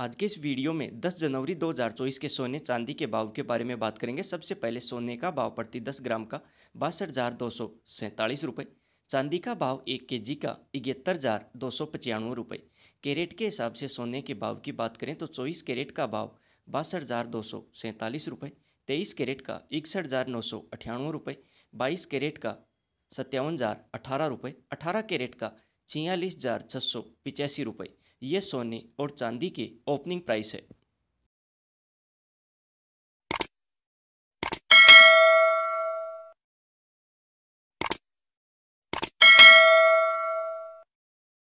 आज के इस वीडियो में 10 जनवरी 2024 के सोने चांदी के भाव के बारे में बात करेंगे सबसे पहले सोने का भाव प्रति 10 ग्राम का बासठ हज़ार दो सौ सैंतालीस रुपये चांदी का भाव एक के जी का इकहत्तर हज़ार दो सौ पचानवे रुपये कैरेट के हिसाब से सोने के भाव की बात करें तो चौबीस कैरेट का भाव बासठ हज़ार दो सौ सैंतालीस रुपये तेईस कैरेट का इकसठ हज़ार नौ सौ अठानवे रुपये बाईस कैरेट का सत्तावन हज़ार अठारह रुपये अठारह कैरेट का छियालीस हज़ार छः सौ पिचासी रुपये ये सोने और चांदी के ओपनिंग प्राइस है